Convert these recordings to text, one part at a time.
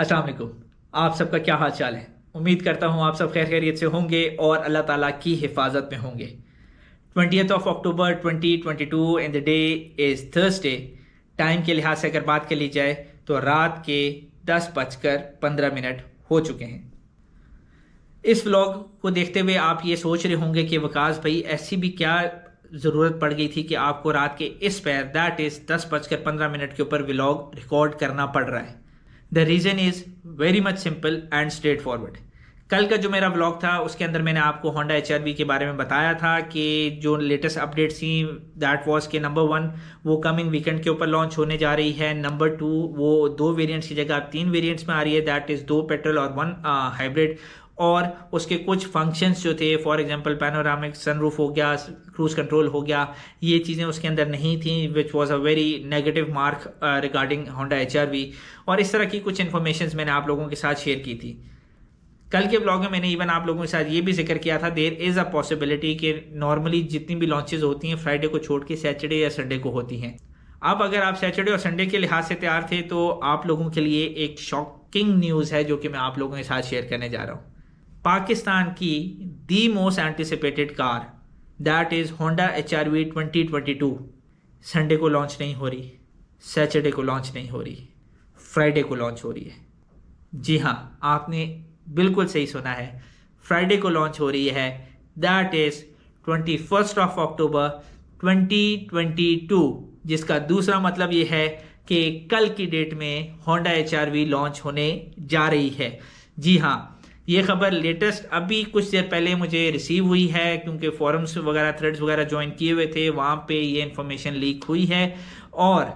अस्सलाम वालेकुम आप सबका क्या हाल चाल है उम्मीद करता हूँ आप सब खैर खैरियत से होंगे और अल्लाह ताला की हिफाजत में होंगे twenty of October 2022 and the day is Thursday time के लिहाज से अगर बात कर ली जाए तो रात के दस बजकर पंद्रह मिनट हो चुके हैं इस व्लॉग को देखते हुए आप ये सोच रहे होंगे कि वकास भाई ऐसी भी क्या ज़रूरत पड़ गई थी कि आपको रात के इस पैर दैट इज़ दस बजकर पंद्रह मिनट के ऊपर व्लॉग रिकॉर्ड करना पड़ रहा है the reason is very much simple and straightforward कल का जो मेरा ब्लॉग था उसके अंदर मैंने आपको होंडा एच के बारे में बताया था कि जो लेटेस्ट अपडेट्स थी दैट वॉज के नंबर वन वो कमिंग वीकेंड के ऊपर लॉन्च होने जा रही है नंबर टू वो दो वेरिएंट्स की जगह तीन वेरिएंट्स में आ रही है दैट इज़ दो पेट्रोल और वन हाइब्रिड uh, और उसके कुछ फंक्शंस जो थे फॉर एग्जांपल पैनोरामिक सनरूफ हो गया क्रूज कंट्रोल हो गया ये चीज़ें उसके अंदर नहीं थी which was a very negative mark regarding Honda H और इस तरह की कुछ इन्फॉर्मेशन मैंने आप लोगों के साथ शेयर की थी कल के ब्लॉग में मैंने इवन आप लोगों के साथ ये भी जिक्र किया था देर इज़ अ पॉसिबिलिटी कि नॉर्मली जितनी भी लॉन्चेज होती हैं फ्राइडे को छोड़ के सैटरडे या संडे को होती हैं अब अगर आप सैटरडे और संडे के लिहाज से तैयार थे तो आप लोगों के लिए एक शॉकिंग न्यूज़ है जो कि मैं आप लोगों के साथ शेयर करने जा रहा हूँ पाकिस्तान की the most anticipated car that is Honda H R V twenty twenty two Sunday को लॉन्च नहीं हो रही सैटरडे को लॉन्च नहीं हो रही फ्राइडे को लॉन्च हो रही है जी हाँ आपने बिल्कुल सही सुना है फ्राइडे को लॉन्च हो रही है that is twenty first of October twenty twenty two जिसका दूसरा मतलब ये है कि कल की डेट में Honda H R V launch होने जा रही है जी हाँ ये खबर लेटेस्ट अभी कुछ देर पहले मुझे रिसीव हुई है क्योंकि फॉरम्स वगैरह थ्रेड्स वगैरह ज्वाइन किए हुए थे वहाँ पे ये इन्फॉर्मेशन लीक हुई है और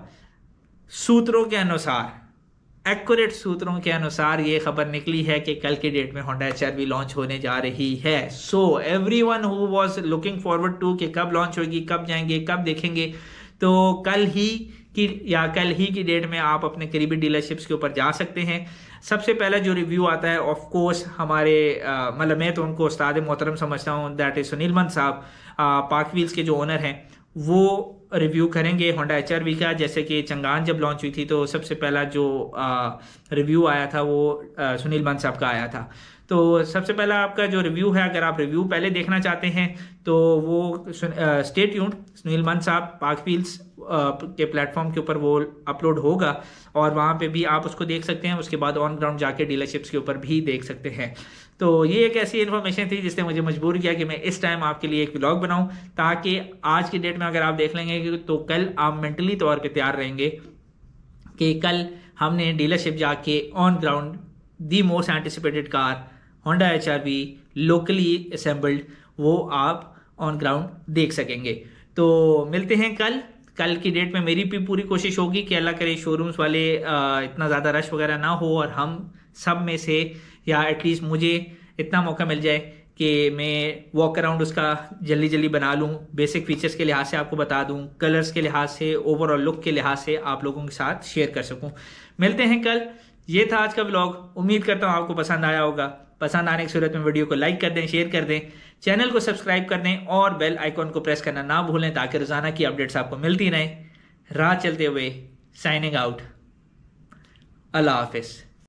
सूत्रों के अनुसार एक्यूरेट सूत्रों के अनुसार ये खबर निकली है कि कल के डेट में होंडा एच भी लॉन्च होने जा रही है so everyone who was looking forward to कि कब लॉन्च होगी कब जाएंगे कब देखेंगे तो कल ही की या कल ही की डेट में आप अपने करीबी डीलरशिप्स के ऊपर जा सकते हैं सबसे पहला जो रिव्यू आता है ऑफ कोर्स हमारे मतलब मैं तो उनको उस्ताद मोहतरम समझता हूँ दैट इज़ सुनील मंद साहब पाकवील्स व्हील्स के जो ओनर हैं वो रिव्यू करेंगे होंडा एच का जैसे कि चंगान जब लॉन्च हुई थी तो सबसे पहला जो रिव्यू आया था वो आ, सुनील बंस साहब का आया था तो सबसे पहला आपका जो रिव्यू है अगर आप रिव्यू पहले देखना चाहते हैं तो वो स्टेट यूंट सुनील मन साहब पाक फील्स के प्लेटफॉर्म के ऊपर वो अपलोड होगा और वहाँ पे भी आप उसको देख सकते हैं उसके बाद ऑन ग्राउंड जाके डीलरशिप्स के ऊपर भी देख सकते हैं तो ये एक ऐसी इन्फॉर्मेशन थी जिसने मुझे मजबूर किया कि मैं इस टाइम आपके लिए एक ब्लॉग बनाऊं ताकि आज की डेट में अगर आप देख लेंगे तो कल आप मेंटली तौर पर तैयार रहेंगे कि कल हमने डीलरशिप जाके on ground the most anticipated car Honda H locally assembled वो आप ऑन ग्राउंड देख सकेंगे तो मिलते हैं कल कल की डेट में मेरी भी पूरी कोशिश होगी कि अल्लाह करे शोरूम्स वाले इतना ज़्यादा रश वगैरह ना हो और हम सब में से या एटलीस्ट मुझे इतना मौका मिल जाए कि मैं वॉक अराउंड उसका जल्दी जल्दी बना लूँ बेसिक फीचर्स के लिहाज से आपको बता दूँ कलर्स के लिहाज से ओवरऑल लुक के लिहाज से आप लोगों के साथ शेयर कर सकूँ मिलते हैं कल ये था आज का ब्लॉग उम्मीद करता हूँ आपको पसंद आया होगा पसंद आने की सूरत में वीडियो को लाइक कर दें शेयर कर दें चैनल को सब्सक्राइब कर दें और बेल आइकॉन को प्रेस करना ना भूलें ताकि रोज़ाना की अपडेट्स आपको मिलती रहें राह चलते हुए साइनिंग आउट अल्लाह हाफिज़